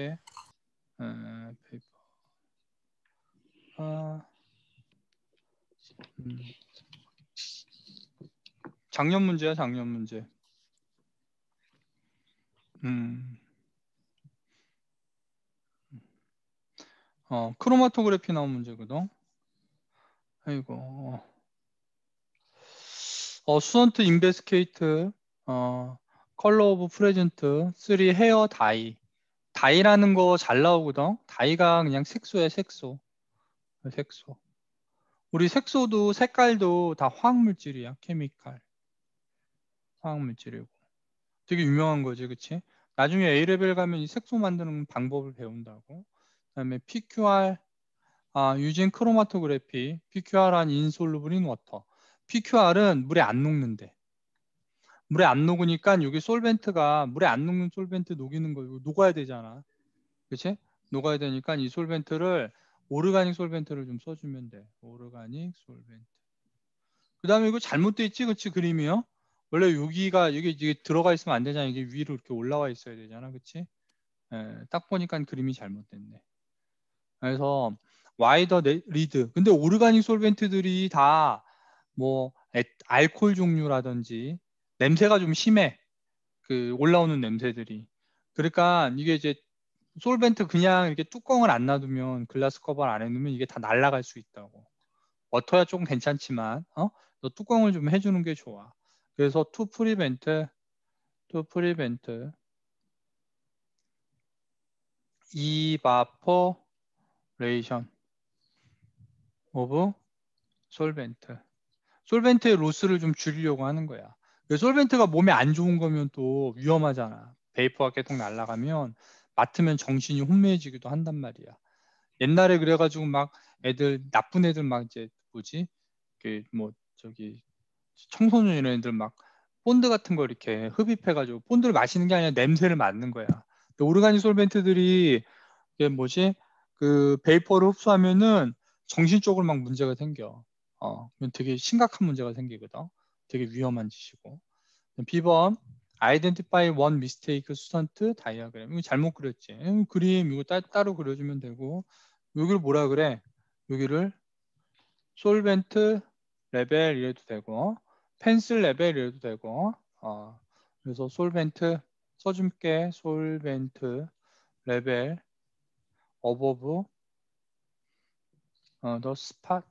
이렇게 어, 페이퍼 아, 음. 작년 문제야 작년 문제 음. 어, 크로마토그래피 나온 문제거든. 아이고. 어, 수선트 인베스케이트, 어, 컬러 오브 프레젠트, 3 헤어 다이. 다이라는 거 잘 나오거든. 다이가 그냥 색소의 색소. 색소. 우리 색소도 색깔도 다 화학물질이야. 케미칼. 화학물질이고. 되게 유명한 거지. 그치? 나중에 A레벨 가면 이 색소 만드는 방법을 배운다고. 그 다음에 PQR, 아, 유진 크로마토그래피, PQR한 인솔루블인 워터. PQR은 물에 안 녹는데. 물에 안 녹으니까 여기 솔벤트가 물에 안 녹는 솔벤트 녹이는 거 녹아야 되잖아. 그렇지? 녹아야 되니까 이 솔벤트를 오르가닉 솔벤트를 좀 써주면 돼. 오르가닉 솔벤트. 그 다음에 이거 잘못돼 있지, 그렇지? 그림이요. 원래 여기가 여기 이게 들어가 있으면 안 되잖아. 이게 위로 이렇게 올라와 있어야 되잖아, 그렇지? 예, 딱 보니까 그림이 잘못됐네. 그래서 와이더 리드. 근데 오르가닉 솔벤트들이 다 뭐 알코올 종류라든지 냄새가 좀 심해. 그 올라오는 냄새들이. 그러니까 이게 이제 솔벤트 그냥 이렇게 뚜껑을 안 놔두면 글라스 커버를 안 해놓으면 이게 다 날아갈 수 있다고. 워터야 조금 괜찮지만 어? 너 뚜껑을 좀 해주는 게 좋아. 그래서 투 프리벤트, 투 프리벤트, 이바퍼레이션 오브 솔벤트. 솔벤트의 로스를 좀 줄이려고 하는 거야. 솔벤트가 몸에 안 좋은 거면 또 위험하잖아. 베이퍼가 계속 날아가면 맡으면 정신이 혼미해지기도 한단 말이야. 옛날에 그래가지고 막 애들 나쁜 애들 막 이제 뭐지 그 뭐 저기 청소년 이런 애들 막 본드 같은 거 이렇게 흡입해가지고 본드를 마시는 게 아니라 냄새를 맡는 거야. 오르가닉 솔벤트들이 이게 뭐지 그 베이퍼를 흡수하면은 정신적으로 막 문제가 생겨. 어, 되게 심각한 문제가 생기거든. 되게 위험한 짓이고 B번 identify one mistake 스턴트 다이어그램 이거 잘못 그렸지 음, 그림 이거 따, 따로 그려주면 되고 여기를 뭐라 그래 여기를 솔벤트 레벨 이래도 되고 펜슬 레벨 이래도 되고 어, 그래서 솔벤트 써줌게 솔벤트 레벨 어버브 어, 더 스팟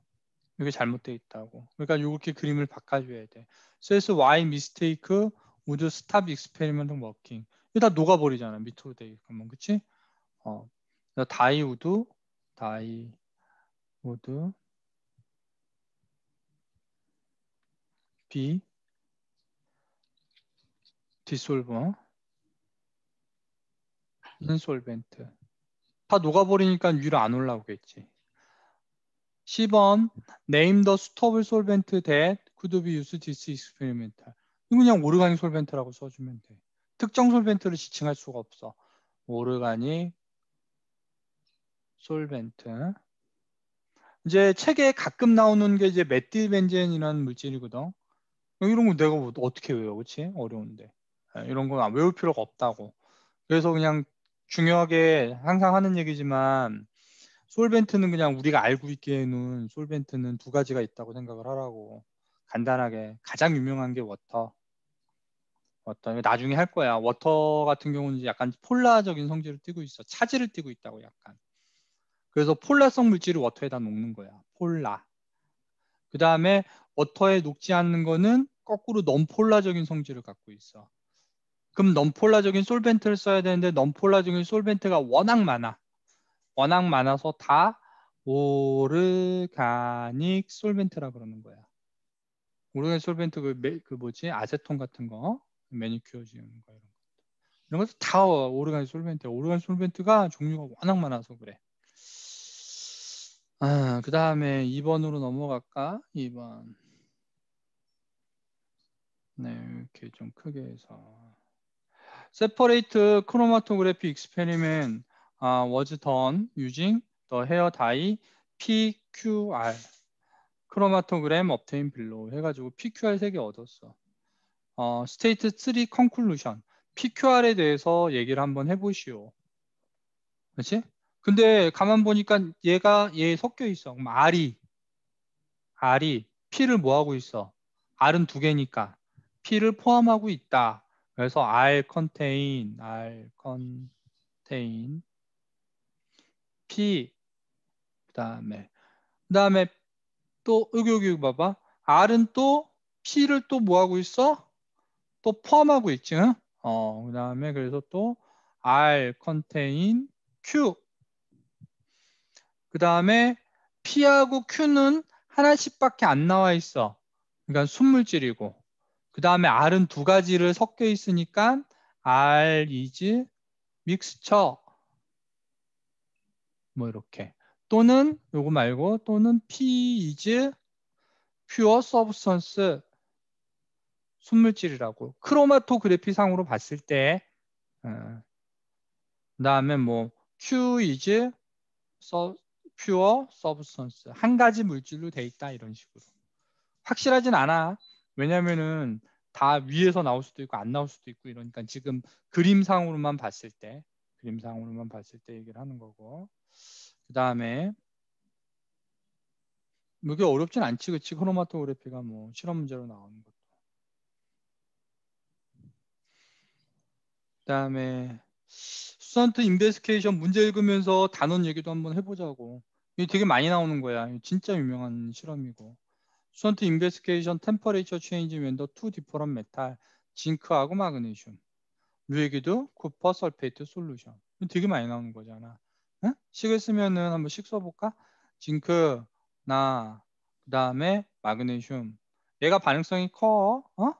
이게 잘못되어 있다고. 그러니까 이렇게 그림을 바꿔줘야 돼. So it's why mistake would stop experiment working. 이게 다 녹아버리잖아. 밑으로 되게끔. 그치? 어. die would, die would be dissolver, insolvent. 다 녹아버리니까 위로 안 올라오겠지. 10번 name the suitable solvent that could be used this experimental. 이건 그냥 오르가닉 솔벤트라고 써주면 돼. 특정 솔벤트를 지칭할 수가 없어. 오르가닉 솔벤트. 이제 책에 가끔 나오는 게 이제 메틸벤젠이라는 물질이거든. 이런 거 내가 뭐 어떻게 외워, 그렇지? 어려운데. 예, 이런 건 외울 필요가 없다고. 그래서 그냥 중요하게 항상 하는 얘기지만 솔벤트는 그냥 우리가 알고 있기에는 솔벤트는 두 가지가 있다고 생각을 하라고 간단하게 가장 유명한 게 워터 워터 나중에 할 거야 워터 같은 경우는 약간 폴라적인 성질을 띠고 있어 차질을 띠고 있다고 약간 그래서 폴라성 물질을 워터에다 녹는 거야 폴라 그 다음에 워터에 녹지 않는 거는 거꾸로 넌폴라적인 성질을 갖고 있어 그럼 넌폴라적인 솔벤트를 써야 되는데 넌폴라적인 솔벤트가 워낙 많아 워낙 많아서 다 오르가닉 솔벤트라 그러는 거야. 오르가닉 솔벤트 그, 메, 그 뭐지 아세톤 같은 거 매니큐어 지우는 거 이런 거 이런 것도 다 오르가닉 솔벤트. 오르가닉 솔벤트가 종류가 워낙 많아서 그래. 아, 그 다음에 2번으로 넘어갈까? 2번. 네, 이렇게 좀 크게 해서. 세퍼레이트 크로마토그래피 익스페리멘 uh, was done using the hair dye PQR 크로마토그램 obtained below 해가지고 PQR 3개 얻었어. 어, 스테이트 3 conclusion PQR에 대해서 얘기를 한번 해보시오. 그렇지? 근데 가만 보니까 얘가 얘 섞여 있어. 그럼 R이 R이 P를 뭐 하고 있어? R은 두 개니까 P를 포함하고 있다. 그래서 R contain, R contain P 그다음에 그다음에 또 여기 여기 봐봐 R은 또 P를 또 뭐 하고 있어? 또 포함하고 있지. 응? 어 그다음에 그래서 또 R 컨테인 Q 그다음에 P하고 Q는 하나씩밖에 안 나와 있어. 그러니까 순물질이고 그 다음에 R은 두 가지를 섞여 있으니까 R is mixture 뭐 이렇게 또는 요거 말고 또는 P is pure substance 순물질이라고 크로마토그래피 상으로 봤을 때 어, 그다음에 뭐 Q is so, pure substance 한 가지 물질로 돼 있다 이런 식으로 확실하진 않아 왜냐면은 다 위에서 나올 수도 있고 안 나올 수도 있고 이러니까 지금 그림상으로만 봤을 때 그림상으로만 봤을 때 얘기를 하는 거고 그 다음에 이게 어렵진 않지 그치 크로마토그래피가 뭐 실험 문제로 나오는 것도 그 다음에 수산트 인베스케이션 문제 읽으면서 단원 얘기도 한번 해보자고 이게 되게 많이 나오는 거야 진짜 유명한 실험이고 수산트 인베스케이션 템퍼레이처 체인지 웬더 투 디퍼런 메탈 징크하고 마그네슘 류 얘기도 쿠퍼 설페이트 솔루션 되게 많이 나오는 거잖아 응? 식을 쓰면은 한번 식 써볼까? 징크, 나, 그 다음에 마그네슘. 얘가 반응성이 커. 어?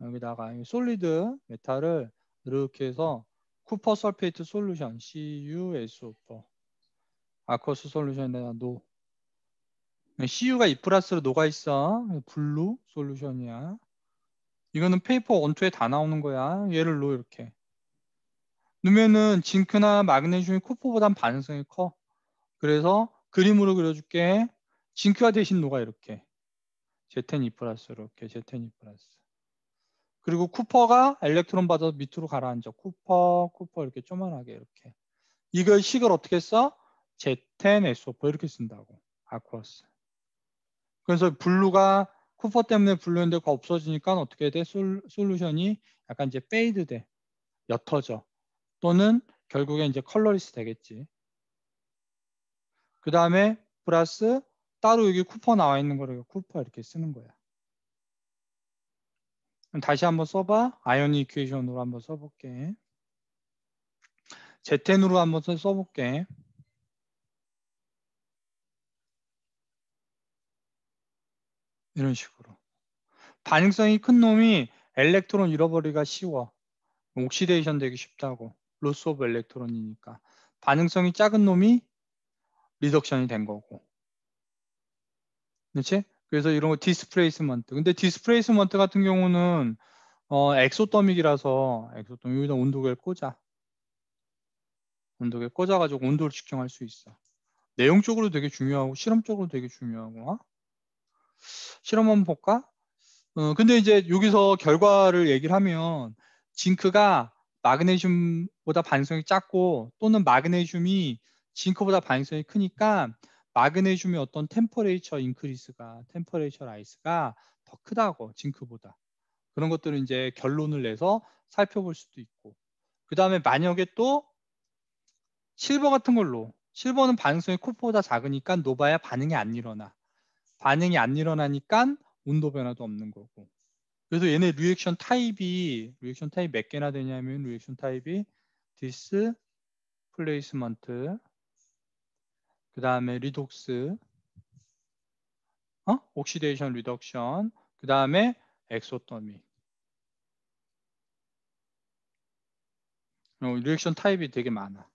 여기다가 솔리드 메탈을 이렇게 해서 쿠퍼 설페이트 솔루션 CuSO4 아커스 솔루션에다가 노 네, CU가 이 e 플러스로 녹아 있어 블루 솔루션이야 이거는 페이퍼 원투에다 나오는 거야 얘를 노 이렇게 넣으면은 징크나 마그네슘이 쿠퍼보단 반응성이 커. 그래서 그림으로 그려줄게. 징크가 대신 녹아 이렇게. 제텐 2 플러스 이렇게 제텐 2 플러스. 그리고 쿠퍼가 엘렉트론 받아서 밑으로 가라앉아. 쿠퍼, 쿠퍼 이렇게 조만하게 이렇게. 이걸 식을 어떻게 써? 제텐 SO4 이렇게 쓴다고. 아쿠어스 그래서 블루가 쿠퍼 때문에 블루인데가 없어지니까 어떻게 돼? 솔루션이 약간 이제 페이드 돼. 옅어져. 또는 결국에 이제 컬러리스 되겠지. 그 다음에 플러스 따로 여기 쿠퍼 나와 있는 거를 쿠퍼 이렇게 쓰는 거야. 다시 한번 써봐. 아이언 이퀘이션으로 한번 써볼게. 제텐으로 한번 써볼게. 이런 식으로. 반응성이 큰 놈이 엘렉트론 잃어버리기가 쉬워. 옥시데이션 되기 쉽다고. 로스 오브 엘렉트론이니까 반응성이 작은 놈이 리덕션이 된 거고 그렇지? 그래서 이런 거 디스플레이스먼트 근데 디스플레이스먼트 같은 경우는 어, 엑소더믹이라서 엑소더믹 여기다 온도계를 꽂아 온도계 꽂아가지고 온도를 측정할 수 있어 내용적으로 되게 중요하고 실험적으로 되게 중요하고 어? 실험 한번 볼까? 어, 근데 이제 여기서 결과를 얘기를 하면 징크가 마그네슘보다 반응성이 작고 또는 마그네슘이 징크보다 반응성이 크니까 마그네슘의 어떤 템퍼레이처 인크리스가 템퍼레이처 라이스가 더 크다고 징크보다 그런 것들을 이제 결론을 내서 살펴볼 수도 있고 그 다음에 만약에 또 실버 같은 걸로 실버는 반응성이 코프보다 작으니까 노바야 반응이 안 일어나 반응이 안 일어나니까 온도 변화도 없는 거고 그래서 얘네 리액션 타입이 리액션 타입 몇 개나 되냐면 리액션 타입이 디스 플레이스먼트 그 다음에 리독스 어? 옥시데이션 리덕션 그 다음에 엑소터미 어, 리액션 타입이 되게 많아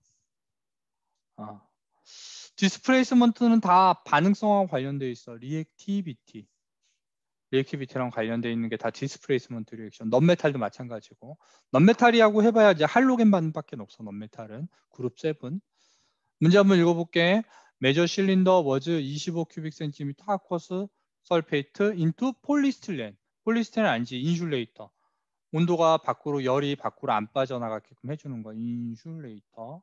어. 디스플레이스먼트는 다반응성과 관련돼 있어 리액티비티 리액티비티랑 관련돼 있는 게 다 디스플레이스먼트 리액션, 넌메탈도 마찬가지고 넌메탈이라고 해봐야 이제 할로겐만밖에 없어 넌메탈은 그룹 7 문제 한번 읽어볼게 메저 실린더 워즈 25 큐빅 센티미터 하커스 설페이트 인투 폴리스틸렌 폴리스틸렌 니지 인슐레이터 온도가 밖으로 열이 밖으로 안 빠져나가게끔 해주는 거 인슐레이터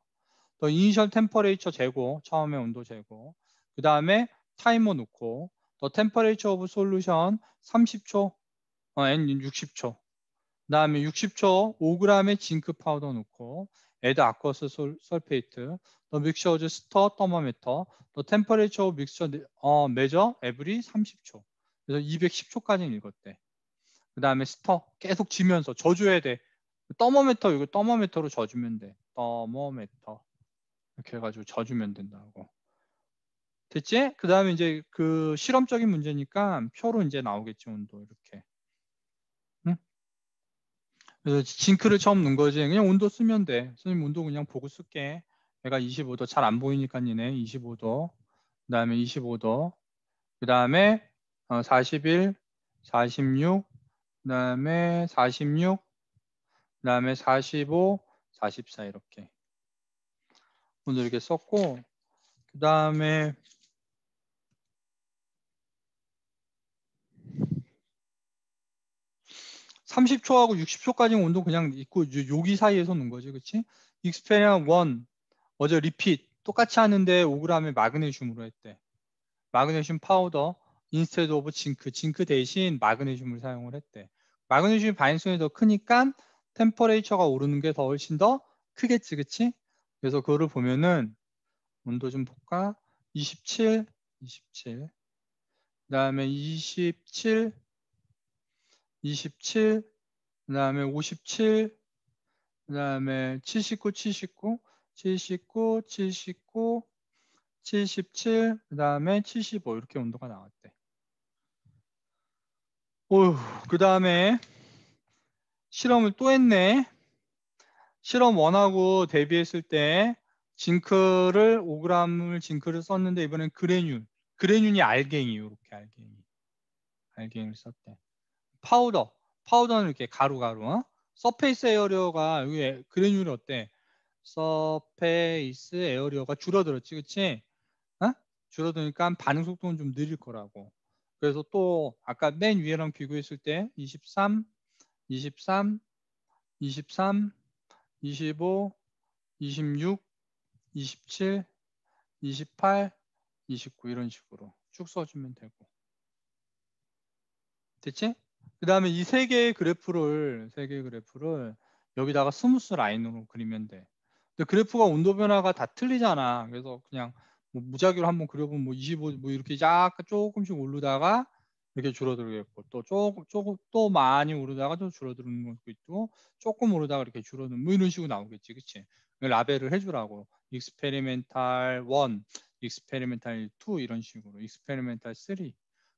또 이니셜 템퍼레이처 재고 처음에 온도 재고 그 다음에 타이머 놓고 또 temperature of solution 30초, 어, N 60초. 그다음에 60초 5g의 징크 파우더 넣고 에드 아쿠어스 설페이트, 또 믹셔즈 스터 터머미터, 또 템퍼레이처 믹셔 네, 어 매저 에브리 30초. 그래서 210초까지는 읽었대. 그다음에 스터 계속 지면서 져줘야 돼. 터머미터 이거 터머미터로 져주면 돼. 터머미터 이렇게 해가지고 져주면 된다고. 됐지? 그 다음에 이제 그 실험적인 문제니까 표로 이제 나오겠지 온도 이렇게. 응? 그래서 징크를 처음 넣은 거지. 그냥 온도 쓰면 돼. 선생님 온도 그냥 보고 쓸게. 얘가 25도 잘 안 보이니까 니네 25도. 그 다음에 25도. 그 다음에 41, 어, 46, 그 다음에 46, 그 다음에 45, 44 이렇게. 오늘 이렇게 썼고 그 다음에 30초하고 6 0초까지 온도 그냥 있고 여기 사이에서 놓은 거지, 그렇지? 익스페리언 1 어제 리핏 똑같이 하는데 5g의 마그네슘으로 했대. 마그네슘 파우더 인스테드 오브 징크, 징크 대신 마그네슘을 사용을 했대. 마그네슘 반응성이 더 크니까 템퍼레이처가 오르는 게 더 훨씬 더 크겠지, 그렇지? 그래서 그거를 보면은 온도 좀 볼까? 27, 27. 그다음에 27, 27, 그 다음에 57, 그 다음에 79, 79, 79, 79, 77, 그 다음에 75 이렇게 온도가 나왔대. 그 다음에 실험을 또 했네. 실험 원하고 대비했을 때 징크를 5g을 징크를 썼는데 이번엔 그레뉼. 그레뉼이 알갱이 이렇게 알갱이. 알갱이를 썼대. 파우더, 파우더는 이렇게 가루 가루. 어? 서페이스 에어리어가 여기 그래뉴이 어때? 서페이스 에어리어가 줄어들었지, 그치 어? 줄어드니까 반응 속도는 좀 느릴 거라고. 그래서 또 아까 맨 위에랑 비교했을 때 23, 23, 23, 25, 26, 27, 28, 29 이런 식으로 쭉 써주면 되고. 됐지? 그 다음에 이 세 개의 그래프를 세 개의 그래프를 여기다가 스무스 라인으로 그리면 돼. 근데 그래프가 온도 변화가 다 틀리잖아. 그래서 그냥 뭐 무작위로 한번 그려보면 뭐 25, 뭐 이렇게 약간 조금씩 오르다가 이렇게 줄어들겠고 또 조금 조금 또 많이 오르다가 좀 줄어드는 것도 있고 조금 오르다가 이렇게 줄어드는 뭐 이런 식으로 나오겠지, 그렇지? 라벨을 해주라고. 익스페리멘탈 1, 익스페리멘탈 2 이런 식으로, 익스페리멘탈 3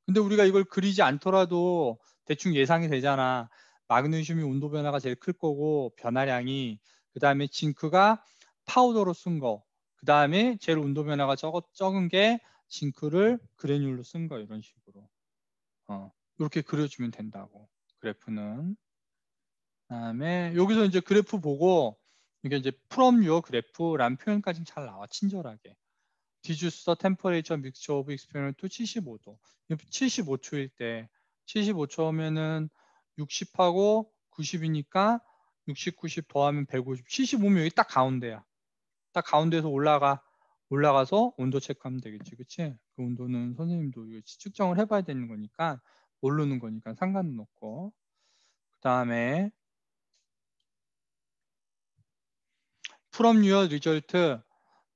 근데 우리가 이걸 그리지 않더라도 대충 예상이 되잖아. 마그네슘이 온도 변화가 제일 클 거고 변화량이 그 다음에 징크가 파우더로 쓴 거. 그 다음에 제일 온도 변화가 적어, 적은 게 징크를 그레뉴로 쓴 거 이런 식으로. 어, 이렇게 그려주면 된다고 그래프는. 그다음에 여기서 이제 그래프 보고 이게 이제 from 그래프란 표현까지는 잘 나와 친절하게. reduce the temperature mixture of experiment to 75도. 75초일 때 75초면은 60하고 90이니까 60, 90 더하면 150. 75면 여기 딱 가운데야. 딱 가운데서 에 올라가 올라가서 온도 체크하면 되겠지, 그렇지? 그 온도는 선생님도 측정을 해봐야 되는 거니까 모르는 거니까 상관은 없고. 그 다음에 from your result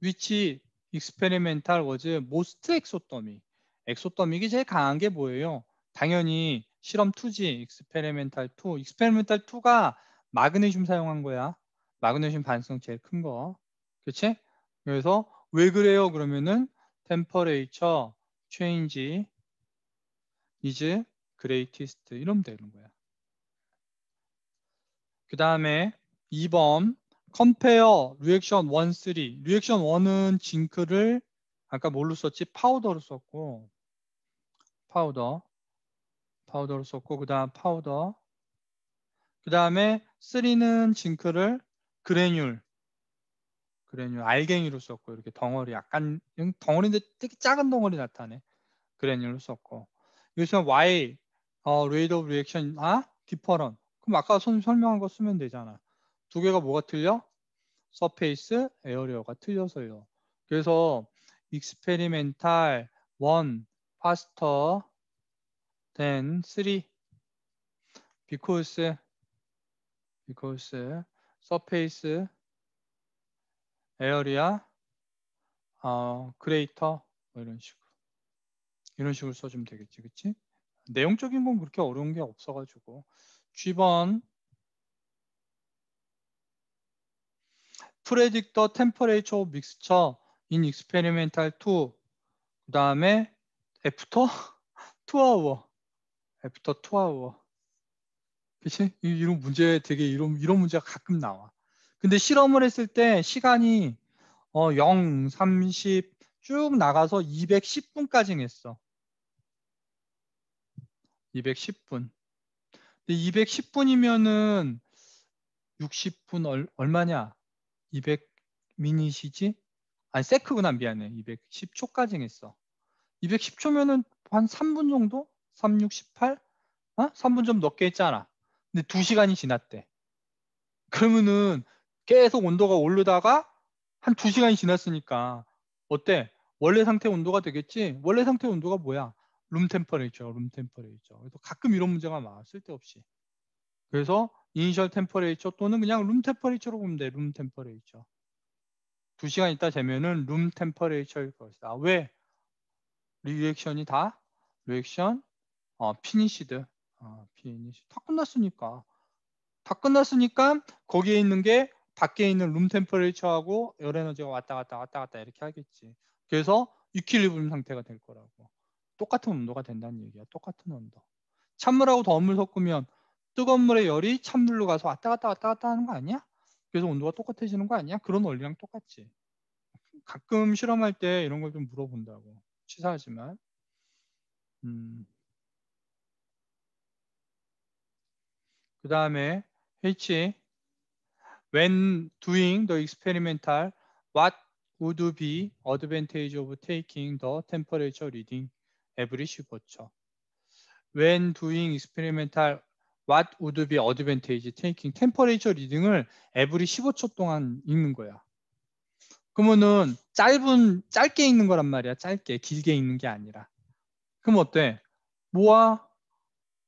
which 익스페리멘탈 워즈 모스트 엑소더미. 엑소더미가 제일 강한 게 뭐예요? 당연히 실험 2지 익스페리멘탈 2. 익스페리멘탈 2가 마그네슘 사용한 거야. 마그네슘 반성 제일 큰 거. 그렇지? 그래서 왜 그래요? 그러면은 템퍼레이처 체인지 이즈 그레이티스트 이러면 되는 거야. 그 다음에 2번 컴페어 리액션 1, 3 리액션 1은 징크를 아까 뭘로 썼지? 파우더로 썼고 파우더 파우더로 썼고 그 다음 파우더 그 다음에 3는 징크를 그레뉴얼 그레뉴얼 알갱이로 썼고 이렇게 덩어리 약간 덩어리인데 되게 작은 덩어리 나타내 그레뉴얼로 썼고 여기서 while 어, rate of 아? d 퍼런 그럼 아까 선생님 설명한 거 쓰면 되잖아 두 개가 뭐가 틀려? 서페이스, 에어리어가 틀려서요. 그래서 익스페리멘탈 1 파스터 t e h a n 3 because because surface a 어, 그레이터 뭐 이런 식으로 이런 식으로 써주면 되겠지 그치 내용적인 건 그렇게 어려운 게 없어가지고 G번 predict the temperature of mixture in experimental 2. 그 다음에 after 2 hour. after 2 hour. 그치? 이런 문제 되게 이런, 이런 문제가 가끔 나와. 근데 실험을 했을 때 시간이 어, 0, 30 쭉 나가서 210분까지 했어. 210분. 근데 210분이면은 60분 얼, 얼마냐? 200미니시지 아니 세크구나 미안해. 210초까지 했어. 210초면은 한 3분 정도? 3, 6, 18? 어? 3분 좀 넘게 했잖아. 근데 2시간이 지났대. 그러면은 계속 온도가 오르다가 한 2시간이 지났으니까 어때? 원래 상태 온도가 되겠지? 원래 상태 온도가 뭐야? 룸템퍼레이죠룸템퍼레이죠 그래서 가끔 이런 문제가 많아, 쓸데없이. 그래서 이니셜 템퍼레이처 또는 그냥 룸 템퍼레이처로 보면 돼. 룸 템퍼레이처. 2시간 있다 재면은 룸 템퍼레이처일 것이다. 왜? 리액션이 다 리액션 어, 피니시드. 어, 피니시. 다 끝났으니까. 다 끝났으니까 거기에 있는 게 밖에 있는 룸 템퍼레이처하고 열 에너지가 왔다 갔다 왔다 갔다 이렇게 하겠지. 그래서 이퀄리브륨 상태가 될 거라고. 똑같은 온도가 된다는 얘기야. 똑같은 온도. 찬물하고 더운 물 섞으면 뜨거운 물의 열이 찬물로 가서 왔다 갔다 왔다 갔다 하는 거 아니야? 그래서 온도가 똑같아지는 거 아니야? 그런 원리랑 똑같지. 가끔 실험할 때 이런 걸 좀 물어본다고. 치사하지만. 음. 그 다음에 H. When doing the experimental, what would be advantage of taking the temperature reading every 15초? When doing experimental, what would be advantage taking temperature 리딩을 every 15초 동안 읽는 거야. 그러면은 짧은 짧게 읽는 거란 말이야. 짧게 길게 읽는 게 아니라. 그럼 어때? 모아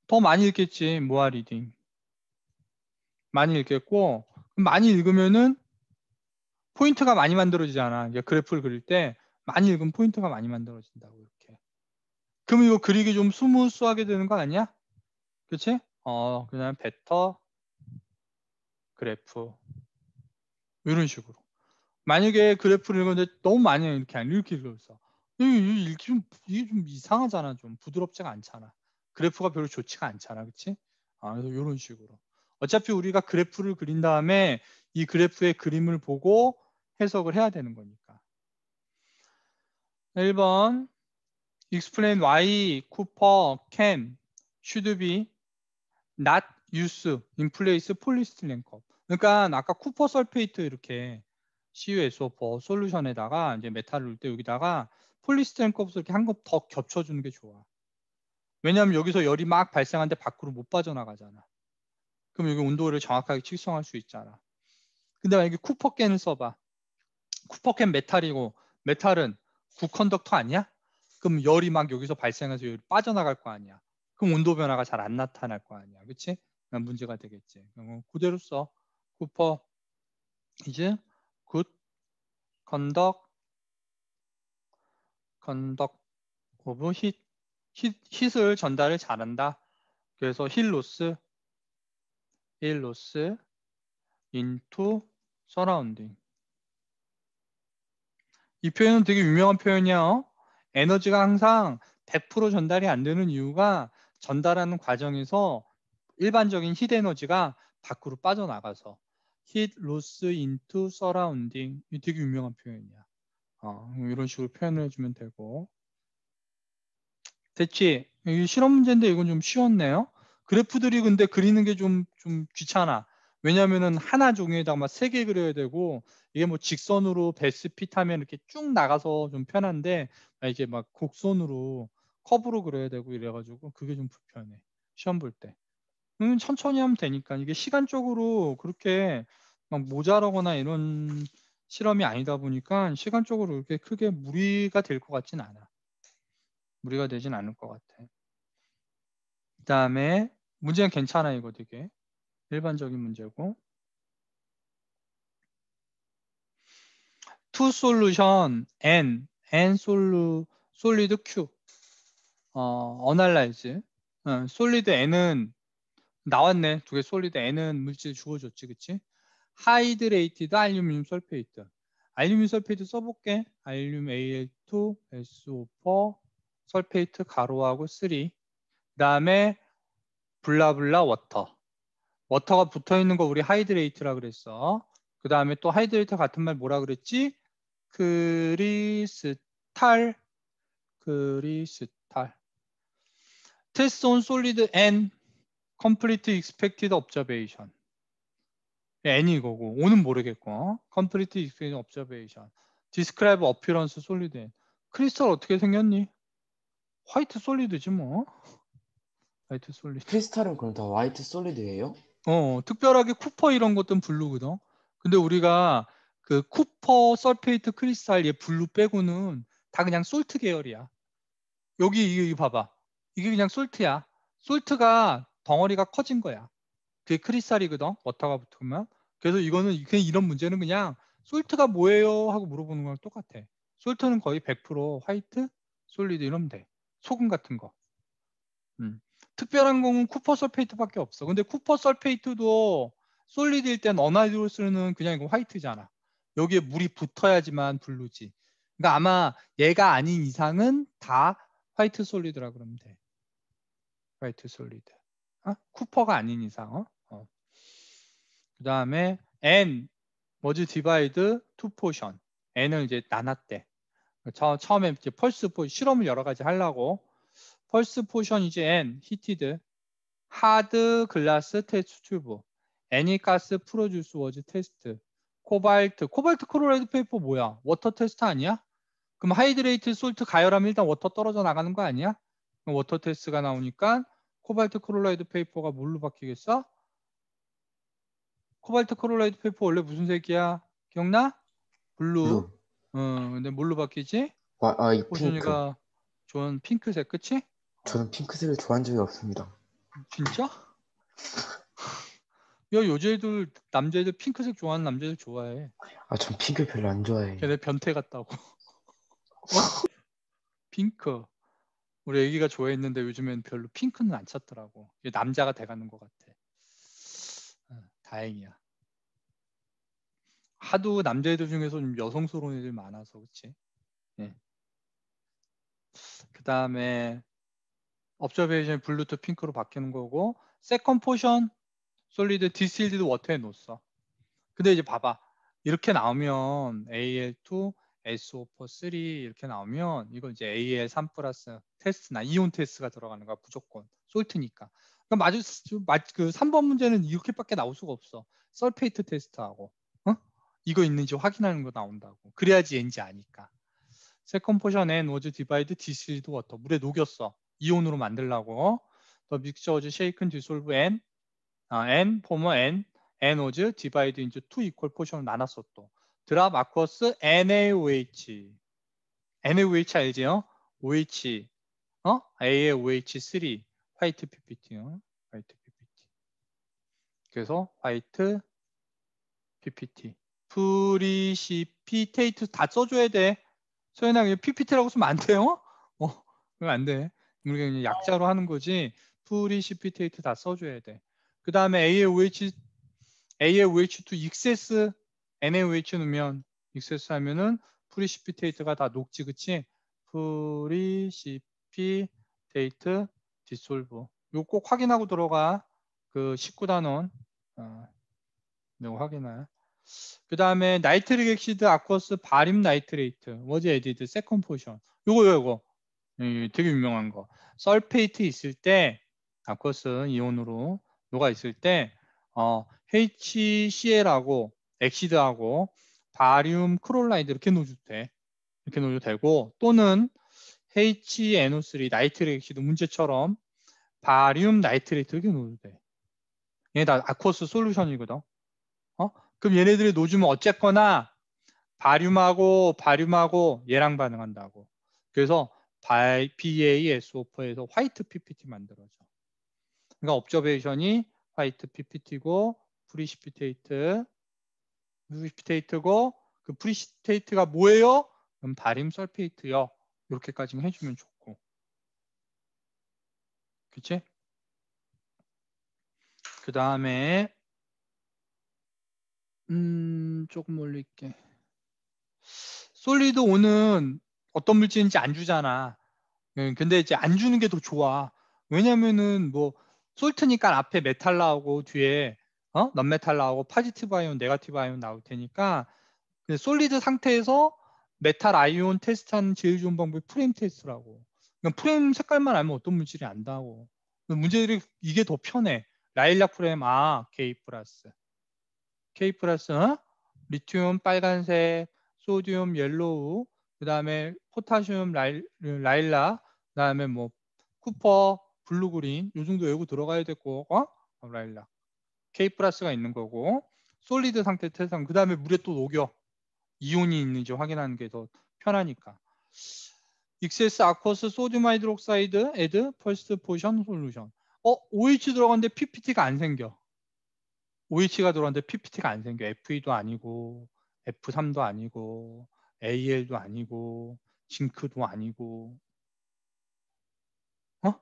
더 많이 읽겠지. 모아 리딩. 많이 읽겠고 많이 읽으면은 포인트가 많이 만들어지잖아. 그러 그래프를 그릴 때 많이 읽은 포인트가 많이 만들어진다고 이렇게. 그럼 이거 그리기 좀 스무스하게 되는 거 아니야? 그렇지? 어, 그냥음 베터 그래프 이런 식으로 만약에 그래프를 읽었는데 너무 많이 이렇게 안 이렇게 읽었어. 이게 좀, 이게 좀 이상하잖아. 좀 부드럽지가 않잖아. 그래프가 별로 좋지가 않잖아. 그치? 아, 그래서 이런 식으로. 어차피 우리가 그래프를 그린 다음에 이 그래프의 그림을 보고 해석을 해야 되는 거니까. 1번 explain why Cooper can should be not use in place 폴리스틸렌 컵. 그러니까 아까 쿠퍼 설페이트 이렇게 CuSO4 솔루션에다가 이제 메탈을 넣을 때 여기다가 폴리스틸렌 컵을 이렇게 한컵더 겹쳐 주는 게 좋아. 왜냐하면 여기서 열이 막발생한데 밖으로 못 빠져나가잖아. 그럼 여기 온도를 정확하게 측정할 수 있잖아. 근데 만약에 쿠퍼캔을 써봐. 쿠퍼캔 메탈이고 메탈은 구컨덕터 아니야? 그럼 열이 막 여기서 발생해서 열이 빠져나갈 거 아니야. 그럼 온도 변화가 잘 안 나타날 거 아니야. 그치? 그러니까 문제가 되겠지. 그럼 그대로 써. 쿠퍼 이제 굿 컨덕 컨덕 오브 힛, 힛 힛을 전달을 잘한다. 그래서 힐로스 힐로스 인투 서라운딩 이 표현은 되게 유명한 표현이야. 어? 에너지가 항상 100% 전달이 안 되는 이유가 전달하는 과정에서 일반적인 히 에너지가 밖으로 빠져나가서 heat loss into surrounding 이 되게 유명한 표현이야. 어, 이런 식으로 표현을 해주면 되고 됐지? 이 실험 문제인데 이건 좀 쉬웠네요. 그래프들이 근데 그리는 게 좀좀 좀 귀찮아. 왜냐면은 하나 종이에다가 세개 그려야 되고 이게 뭐 직선으로 베스핏하면 이렇게 쭉 나가서 좀 편한데 아, 이게 막 곡선으로 커브로 그려야 되고 이래가지고 그게 좀 불편해 시험 볼 때. 음 천천히 하면 되니까 이게 시간적으로 그렇게 막 모자라거나 이런 실험이 아니다 보니까 시간적으로 이렇게 크게 무리가 될 것 같진 않아. 무리가 되진 않을 것 같아. 그 다음에 문제는 괜찮아 이거 되게 일반적인 문제고. 투 솔루션 n n 솔루 솔리드 s q 어, 어날라이즈. 어, 솔리드 N은 나왔네. 두 개 솔리드 N은 물질 주어졌지 그치? 하이드레이티드 알루미늄 설페이트. 알루미늄 설페이트 써볼게. 알륨 루미 Al2, SO4, 설페이트 가로하고 3. 그 다음에 블라블라 워터. 워터가 붙어 있는 거 우리 하이드레이트라 그랬어. 그 다음에 또 하이드레이트 같은 말 뭐라 그랬지? 크리스탈, 크리스탈. 테스트 온 솔리드 n 컴플리트 익스펙티드 업저베이션 n이 이거고 오는 모르겠고 컴플리트 익스펙티드 업저베이션 디스크라이브 어피런스 솔리드 n 크리스탈 어떻게 생겼니? 화이트 솔리드지 뭐 화이트 솔리드 크리스탈은 그럼 다 화이트 솔리드예요? 어 특별하게 쿠퍼 이런 것들은 블루거든 근데 우리가 그 쿠퍼 설페이트 크리스탈 얘 블루 빼고는 다 그냥 솔트 계열이야 여기 이거 봐봐 이게 그냥 솔트야. 솔트가 덩어리가 커진 거야. 그게 크리스탈이거든 워터가 붙으면. 그래서 이거는 그냥 이런 문제는 그냥 솔트가 뭐예요? 하고 물어보는 거랑 똑같아. 솔트는 거의 100% 화이트, 솔리드 이러면 돼. 소금 같은 거. 음. 특별한 공은 쿠퍼 설페이트밖에 없어. 근데 쿠퍼 설페이트도 솔리드일 땐 어나이드로스는 그냥 이거 화이트잖아. 여기에 물이 붙어야지만 블루지. 그러니까 아마 얘가 아닌 이상은 다 화이트 솔리드라 그러면 돼. r 이트 솔리드. o 쿠퍼가 아닌 이상. 어? 어. 그 다음에 n 뭐지 디바이드 투 포션. n 을 이제 나눴대. 처, 처음에 이제 펄스 포 실험을 여러 가지 하려고 펄스 포션 이제 n 히티드 하드 글라스 테스트 튜브 애니 가스 프로듀스 워즈 테스트 코발트 코발트 크로라이드 페이퍼 뭐야 워터 테스트 아니야? 그럼 하이드레이트 솔트 가열하면 일단 워터 떨어져 나가는 거 아니야? 워터테스가 나오니까 코발트 크롤라이드 페이퍼가 뭘로 바뀌겠어? 코발트 크롤라이드 페이퍼 원래 무슨 색이야? 기억나? 블루. 응. 어, 근데 뭘로 바뀌지? 와, 아, 아, 이 호준이가 좋아는 핑크색, 그치? 저는 핑크색을 좋아한 적이 없습니다. 진짜? 야 여자애들 남자애들 핑크색 좋아하는 남자애들 좋아해. 아 전 핑크 별로 안 좋아해. 걔네 변태 같다고. 어? 핑크. 우리 애기가 좋아했는데 요즘엔 별로 핑크는 안 찾더라고. 이게 남자가 돼가는 것 같아. 어, 다행이야. 하도 남자애들 중에서 좀 여성스러운 애들 많아서 그치? 네. 그 다음에 업저베이션 블루투 핑크로 바뀌는 거고 세컨 포션 솔리드 디스틸드 워터에 놓았어. 근데 이제 봐봐 이렇게 나오면 AL2 SO4-3 이렇게 나오면 이건 이제 AL3 플러스 테스트나 이온 테스트가 들어가는 거야 무조건 솔트니까 그러니까 마주 그 3번 문제는 이렇게밖에 나올 수가 없어 설페이트 테스트하고 어? 이거 있는지 확인하는 거 나온다고 그래야지 얘지 아니까 세컨 포션 앤 워즈 디바이드 디스도 워터 물에 녹였어 이온으로 만들라고 더 믹스처 워즈 쉐이큰 디솔브 앤 아, 앤 포머 앤앤 워즈 디바이드 인제 투 이퀄 포션을 나눴어 또 드라마코스 NaOH NaOH 알지요? OH 어? a OH3 화이트 PPT요. 화이트 PPT. 그래서 화이트 PPT. 프리시피테이트 다 써줘야 돼. 소연아 그냥 PPT라고 쓰면 안 돼요? 어, 그럼 안 돼. 우리가 그냥 약자로 하는 거지. 프리시피테이트 다 써줘야 돼. 그 다음에 a OH a OH2 익세스 NaOH 넣으면 익세스 하면은 프리시피테이트가 다 녹지 그치? 프리시피테이트 디솔브 요꼭 확인하고 들어가 그 19단원 어, 이거 확인해 그 다음에 나이트릭 액시드 아쿠어스 바림 나이트레이트 워즈 에디드 세컨 포션 요거요 요거 되게 유명한 거 설페이트 있을 때 아쿠어스 이온으로 녹아 있을 때 어, HCl하고 엑시드하고 바륨 크롤라이드 이렇게 놓으셔도 돼. 이렇게 놓으셔도 되고 또는 HNO3 나이트레 엑시드 문제처럼 바륨 나이트레이트 이렇게 놓으셔도 돼. 얘네 다 아쿠어스 솔루션이거든. 어? 그럼 얘네들이 놓으면 어쨌거나 바륨하고 바륨하고 얘랑 반응한다고. 그래서 BASO4에서 화이트 PPT 만들어져. 그러니까 업저베이션이 화이트 PPT고 프리시피테이트 리시피테이트고그 프리시테이트가 뭐예요? 그럼 바림 설페이트요. 이렇게까지 해주면 좋고. 그치? 그 다음에 음 조금 올릴게. 솔리드 오는 어떤 물질인지 안 주잖아. 근데 이제 안 주는 게 더 좋아. 왜냐면은 뭐 솔트니까 앞에 메탈 나오고 뒤에 어? 넌메탈 나오고 파지티브 아이온, 네가티브 아이온 나올 테니까 솔리드 그 상태에서 메탈 아이온 테스트하는 제일 좋은 방법이 프레임 테스트라고. 그러 그러니까 프레임 색깔만 알면 어떤 물질이 안다고. 문제들이 그 이게 더 편해. 라일락 프레임 아 K 플러스. K 플러스 어? 리튬 빨간색, 소듐 옐로우, 그 다음에 포타슘 라일, 라일락, 그 다음에 뭐 쿠퍼 블루 그린 요 정도 외우고 들어가야 될거 어? 어? 라일락. K 플러스가 있는 거고 솔리드 상태 태산 그 다음에 물에 또 녹여 이온이 있는지 확인하는 게 더 편하니까 익세스 아코스 소듐 하이드록사이드 에드 퍼스트 포션 솔루션 어 OH 들어갔는데 PPT가 안 생겨 OH가 들어갔는데 PPT가 안 생겨 FE도 아니고 F3도 아니고 AL도 아니고 징크도 아니고 어?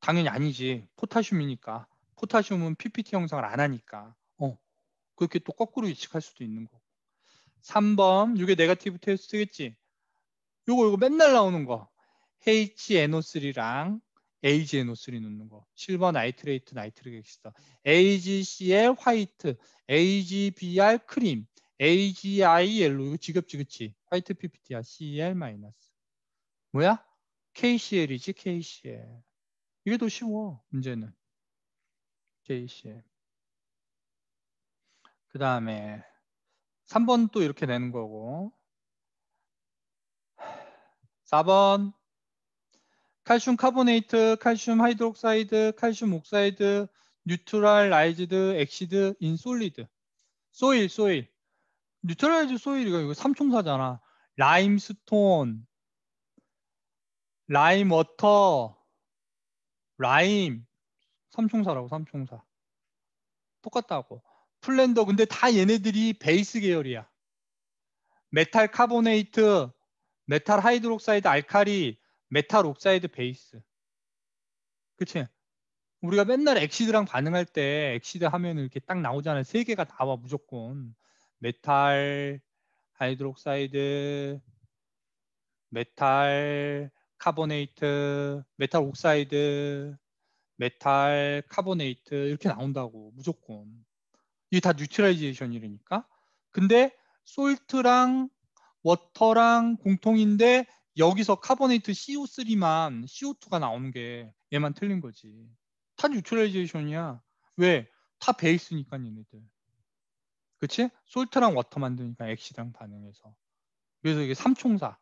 당연히 아니지 포타슘이니까 포타슘은 PPT 형성을 안 하니까 어, 그렇게 또 거꾸로 예측할 수도 있는 거고 3번 이게 네가티브 테스트겠지 요거 요거 맨날 나오는 거 HNO3랑 AgNO3 넣는 거 실버 나이트레이트 나이트릭 엑시더 AgCl 화이트 AgBr 크림 AGI 옐로 이거 지겹지 그치 화이트 PPT야 CL 마이너스 뭐야 KCL이지 KCL 이게 더 쉬워 문제는 JCM. 그 다음에 3번 또 이렇게 내는 거고 4번 칼슘 카보네이트, 칼슘 하이드록사이드, 칼슘 옥사이드, 뉴트럴 라이즈드, 엑시드, 인솔리드 소일, 소일 뉴트럴라이즈 소일 이거 삼총사잖아 라임스톤 라임워터 라임 삼총사라고 삼총사 똑같다고 플랜더 근데 다 얘네들이 베이스 계열이야 메탈 카보네이트 메탈 하이드록사이드 알칼리 메탈 옥사이드 베이스 그치 우리가 맨날 엑시드랑 반응할 때 엑시드 하면 이렇게 딱 나오잖아요 세 개가 나와 무조건 메탈 하이드록사이드 메탈 카보네이트 메탈 옥사이드 메탈, 카보네이트 이렇게 나온다고 무조건. 이게 다 뉴트라이제이션이라니까. 근데 솔트랑 워터랑 공통인데 여기서 카보네이트 CO3만 CO2가 나오는 게 얘만 틀린 거지. 다 뉴트라이제이션이야. 왜? 다 베이스니까 얘네들. 그치? 솔트랑 워터 만드니까 액시랑 반응해서. 그래서 이게 삼총사.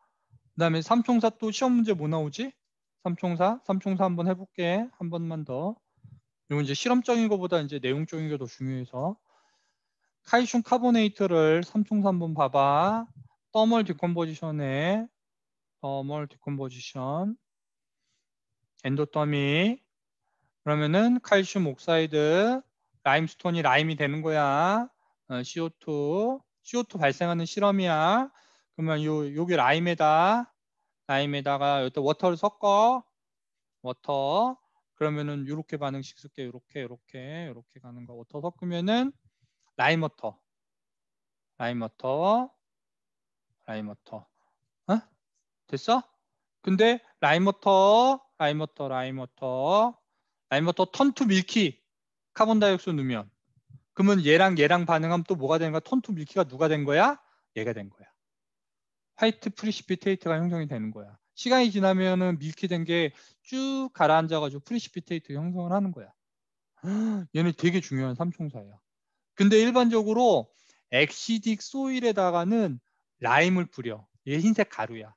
그 다음에 삼총사 또 시험 문제 뭐 나오지? 삼총사, 삼총사 한번 해볼게. 한 번만 더. 이건 이제 실험적인 것보다 이제 내용적인 게 더 중요해서 칼슘 카보네이트를 삼총사 한번 봐봐. 더멀 디컴포지션에 더멀 디컴포지션 엔도더미 그러면은 칼슘 옥사이드 라임스톤이 라임이 되는 거야. CO2 어, CO2 발생하는 실험이야. 그러면 요 요게 라임에다 라임에다가 여기다 워터를 섞어 워터 그러면은 이렇게 반응식 쓸게 이렇게 이렇게 이렇게 가는 거 워터 섞으면은 라임 워터 라임 워터 라임 워터 어? 됐어? 근데 라임 워터 라임 워터 라임 워터 라임 워터 턴투 밀키 카본 다이옥사 넣으면 그러면 얘랑 얘랑 반응하면 또 뭐가 되는 거야? 턴투 밀키가 누가 된 거야? 얘가 된 거야. 화이트 프리시피테이트가 형성이 되는 거야. 시간이 지나면은 밀키된 게 쭉 가라앉아가지고 프리시피테이트 형성을 하는 거야. 얘는 되게 중요한 삼총사예요. 근데 일반적으로 엑시딕 소일에다가는 라임을 뿌려. 얘 흰색 가루야.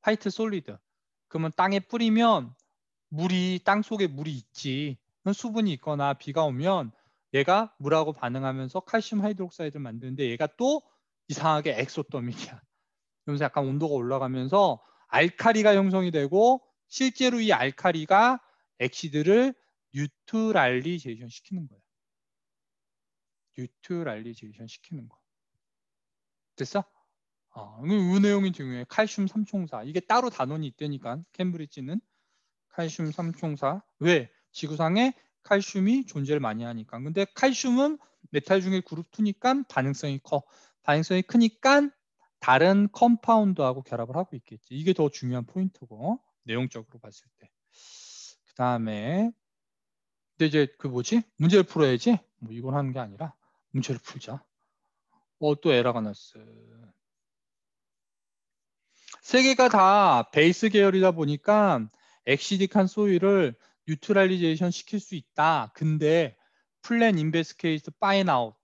화이트 솔리드. 그러면 땅에 뿌리면 물이 땅 속에 물이 있지. 수분이 있거나 비가 오면 얘가 물하고 반응하면서 칼슘 하이드록사이드를 만드는데 얘가 또 이상하게 엑소더믹이야. 그러면서 약간 온도가 올라가면서 알카리가 형성이 되고 실제로 이 알카리가 엑시드를 뉴트랄리제이션 시키는 거예요. 뉴트랄리제이션 시키는 거. 됐어? 어, 그 이 내용이 중요해. 칼슘 삼총사. 이게 따로 단원이 있다니까. 캠브리지는 칼슘 삼총사. 왜? 지구상에 칼슘이 존재를 많이 하니까. 근데 칼슘은 메탈 중에 그룹 2니까 반응성이 커. 반응성이 크니까 다른 컴파운드하고 결합을 하고 있겠지. 이게 더 중요한 포인트고 내용적으로 봤을 때. 그 다음에 근데 이제 그 뭐지? 문제를 풀어야지. 뭐 이건 하는 게 아니라 문제를 풀자. 어또 에러가 났어. 세 개가 다 베이스 계열이다 보니까 엑시디칸 소위를 뉴트랄리제이션 시킬 수 있다. 근데 플랜 인베스케이스 파인 아웃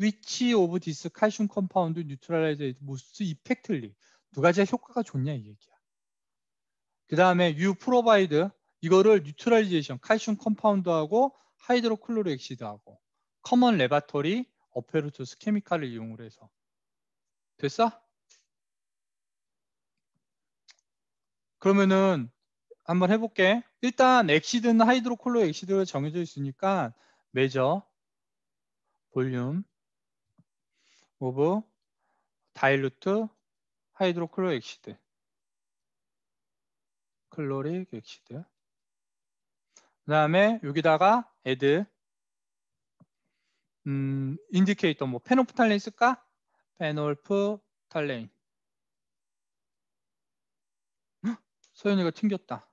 위치 오브 디스 칼슘 컴파운드 뉴트럴라이즈 모스 이펙틀리 두 가지가 효과가 좋냐 이 얘기야. 그 다음에 유 프로바이드 이거를 뉴트럴리제이션 칼슘 컴파운드하고 하이드로클로릭시드하고 커먼 레바토리 어페르토스 케미칼을 이용을 해서 됐어? 그러면은 한번 해볼게. 일단 엑시드는 하이드로클로 릭시드가 정해져 있으니까 매저 볼륨 오브 다일루트 하이드로클로 엑시드 클로릭 엑시드 그 다음에 여기다가 add 음, 인디케이터 뭐 페놀프탈레인 쓸까? 페놀프탈레인 소연이가 튕겼다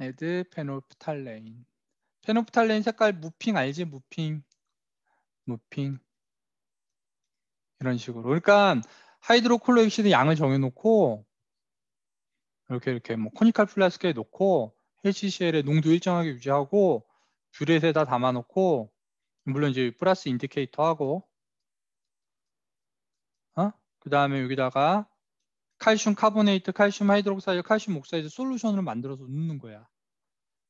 add 페놀프탈레인 페놀프탈레인 색깔 무핑 알지? 무핑 무핑 이런 식으로 그러니까 하이드로콜로액시드 양을 정해놓고 이렇게 이렇게 뭐 코니칼 플라스크에 놓고 HCl의 농도 일정하게 유지하고 뷰렛에다 담아놓고 물론 이제 플러스 인디케이터 하고 어? 그 다음에 여기다가 칼슘 카보네이트, 칼슘 하이드록사이드, 칼슘 옥사이드 솔루션으로 만들어서 넣는 거야.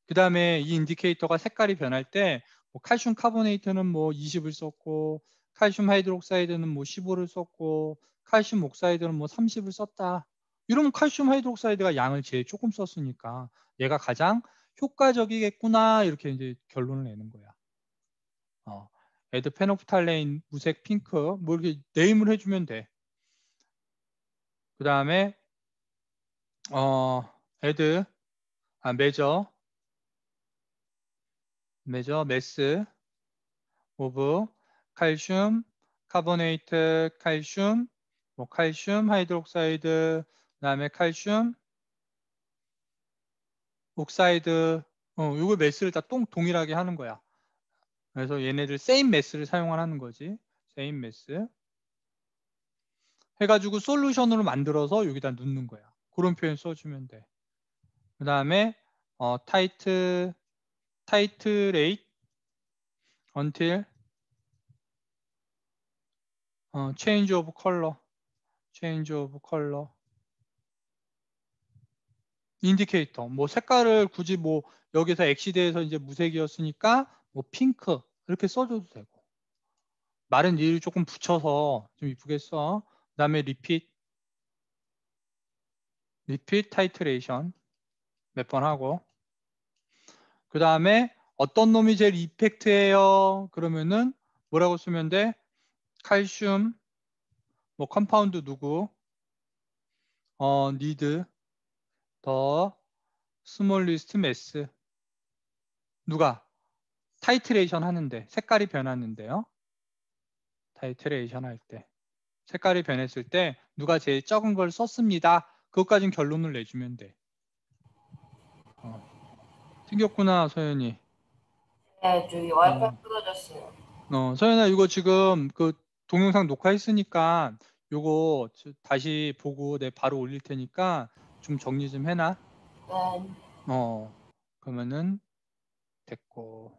그 다음에 이 인디케이터가 색깔이 변할 때뭐 칼슘 카보네이트는 뭐 20을 썼고 칼슘 하이드록사이드는 뭐 15를 썼고 칼슘 옥사이드는 뭐 30을 썼다. 이러면 칼슘 하이드록사이드가 양을 제일 조금 썼으니까 얘가 가장 효과적이겠구나 이렇게 이제 결론을 내는 거야. 어, 에드 페노프탈레인 무색 핑크 뭐 이렇게 네임을 해주면 돼. 그 다음에 어 에드 아 메저 매저 매스 오브 칼슘 카보네이트 칼슘 뭐 칼슘 하이드록사이드 그다음에 칼슘 옥사이드 어, 요걸 매스를 다똥 동일하게 하는 거야. 그래서 얘네들 세임 매스를 사용하는 거지. 세임 매스. 해가지고 솔루션으로 만들어서 여기다 넣는 거야. 그런 표현 써주면 돼. 그 다음에 어, 타이트 titrate until 어, change of color, change of color. 인디케이터. 뭐 색깔을 굳이 뭐 여기서 엑시드에서 이제 무색이었으니까 뭐 핑크 이렇게 써줘도 되고. 마른 이를 조금 붙여서 좀 이쁘게 써. 그다음에 리핏, 리핏 타이트레이션 몇 번 하고. 그 다음에 어떤 놈이 제일 이펙트예요? 그러면은 뭐라고 쓰면 돼? 칼슘, 뭐 컴파운드 누구? 어, n e 더 스몰리스트 매스. 누가? 타이트레이션 하는데 색깔이 변하는데요. 타이트레이션 할 때. 색깔이 변했을 때 누가 제일 적은 걸 썼습니다. 그것까지는 결론을 내주면 돼. 생겼구나, 서연이. 네, 저기 와이파이 어. 끊어졌어요. 어, 서연아, 이거 지금 그 동영상 녹화했으니까 이거 다시 보고 내 바로 올릴 테니까 좀 정리 좀 해놔. 네. 어, 그러면은 됐고.